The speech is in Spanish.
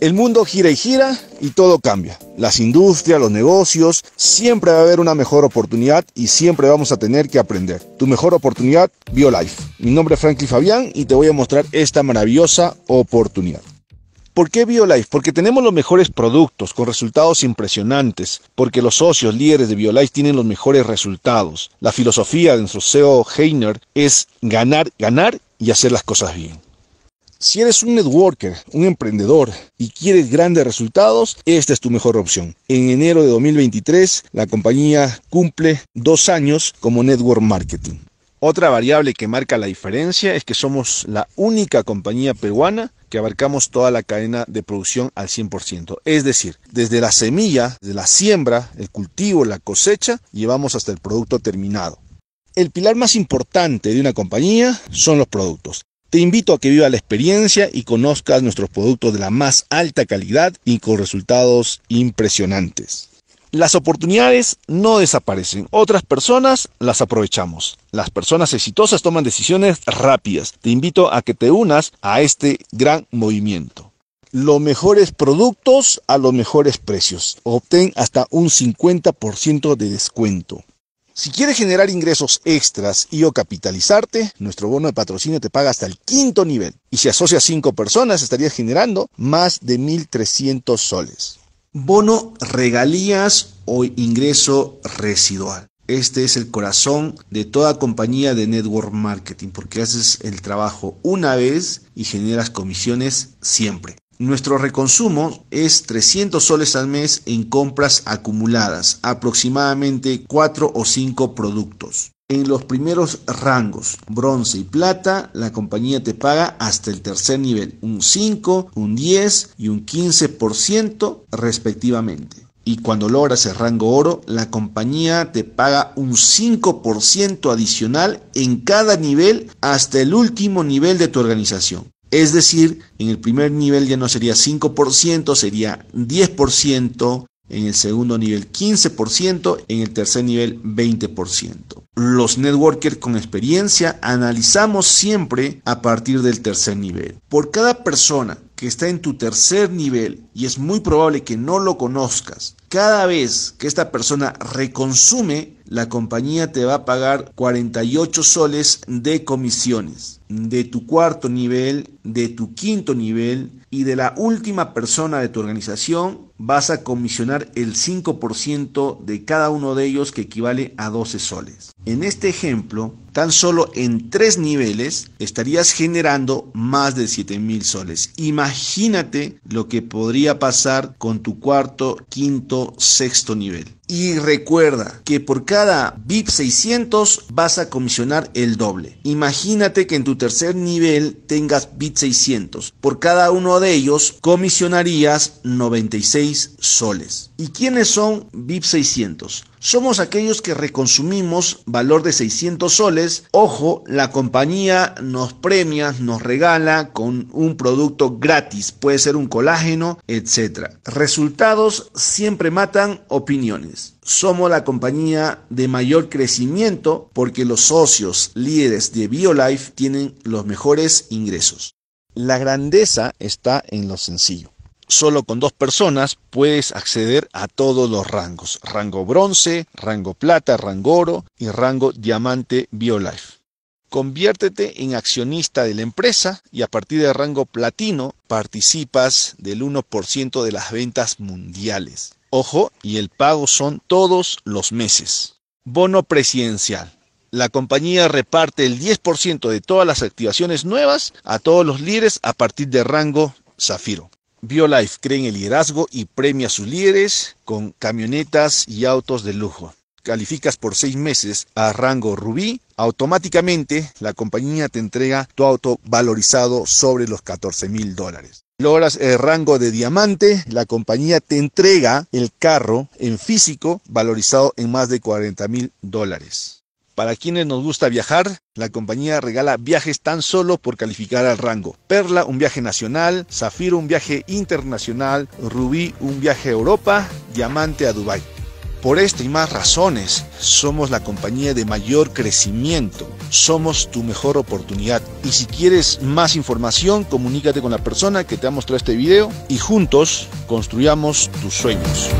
El mundo gira y gira y todo cambia. Las industrias, los negocios, siempre va a haber una mejor oportunidad y siempre vamos a tener que aprender. Tu mejor oportunidad, BioLife. Mi nombre es Franklin Fabián y te voy a mostrar esta maravillosa oportunidad. ¿Por qué BioLife? Porque tenemos los mejores productos con resultados impresionantes, porque los socios líderes de BioLife tienen los mejores resultados. La filosofía de nuestro CEO Heiner es ganar, ganar y hacer las cosas bien. Si eres un networker, un emprendedor y quieres grandes resultados, esta es tu mejor opción. En enero de 2023, la compañía cumple dos años como Network Marketing. Otra variable que marca la diferencia es que somos la única compañía peruana que abarcamos toda la cadena de producción al 100%. Es decir, desde la semilla, desde la siembra, el cultivo, la cosecha, llevamos hasta el producto terminado. El pilar más importante de una compañía son los productos. Te invito a que viva la experiencia y conozcas nuestros productos de la más alta calidad y con resultados impresionantes. Las oportunidades no desaparecen, otras personas las aprovechamos. Las personas exitosas toman decisiones rápidas. Te invito a que te unas a este gran movimiento. Los mejores productos a los mejores precios. Obtén hasta un 50% de descuento. Si quieres generar ingresos extras y o capitalizarte, nuestro bono de patrocinio te paga hasta el quinto nivel. Y si asocias cinco personas, estarías generando más de 1.300 soles. Bono regalías o ingreso residual. Este es el corazón de toda compañía de network marketing porque haces el trabajo una vez y generas comisiones siempre. Nuestro reconsumo es 300 soles al mes en compras acumuladas, aproximadamente 4 o 5 productos. En los primeros rangos, bronce y plata, la compañía te paga hasta el tercer nivel, un 5, un 10 y un 15% respectivamente. Y cuando logras el rango oro, la compañía te paga un 5% adicional en cada nivel hasta el último nivel de tu organización. Es decir, en el primer nivel ya no sería 5%, sería 10%, en el segundo nivel 15%, en el tercer nivel 20%. Los networkers con experiencia analizamos siempre a partir del tercer nivel. Por cada persona que está en tu tercer nivel y es muy probable que no lo conozcas, cada vez que esta persona reconsume la compañía te va a pagar 48 soles de comisiones, de tu cuarto nivel, de tu quinto nivel y de la última persona de tu organización vas a comisionar el 5% de cada uno de ellos que equivale a 12 soles. En este ejemplo, tan solo en tres niveles estarías generando más de 7 mil soles. Imagínate lo que podría pasar con tu cuarto, quinto, sexto nivel. Y recuerda que por cada bit 600 vas a comisionar el doble. Imagínate que en tu tercer nivel tengas bit 600. Por cada uno de ellos comisionarías 96 soles. ¿Y quiénes son VIP 600? Somos aquellos que reconsumimos valor de 600 soles. Ojo, la compañía nos premia, nos regala con un producto gratis. Puede ser un colágeno, etc. Resultados siempre matan opiniones. Somos la compañía de mayor crecimiento porque los socios líderes de BioLife tienen los mejores ingresos. La grandeza está en lo sencillo solo con dos personas puedes acceder a todos los rangos. Rango bronce, rango plata, rango oro y rango diamante BioLife. Conviértete en accionista de la empresa y a partir de rango platino participas del 1% de las ventas mundiales. Ojo, y el pago son todos los meses. Bono presidencial. La compañía reparte el 10% de todas las activaciones nuevas a todos los líderes a partir de rango zafiro. BioLife cree en el liderazgo y premia a sus líderes con camionetas y autos de lujo. Calificas por seis meses a rango rubí, automáticamente la compañía te entrega tu auto valorizado sobre los 14 mil dólares. Logras el rango de diamante, la compañía te entrega el carro en físico valorizado en más de 40 mil dólares. Para quienes nos gusta viajar, la compañía regala viajes tan solo por calificar al rango. Perla un viaje nacional, Zafiro un viaje internacional, Rubí un viaje a Europa, Diamante a Dubai. Por esta y más razones, somos la compañía de mayor crecimiento, somos tu mejor oportunidad. Y si quieres más información, comunícate con la persona que te ha mostrado este video y juntos construyamos tus sueños.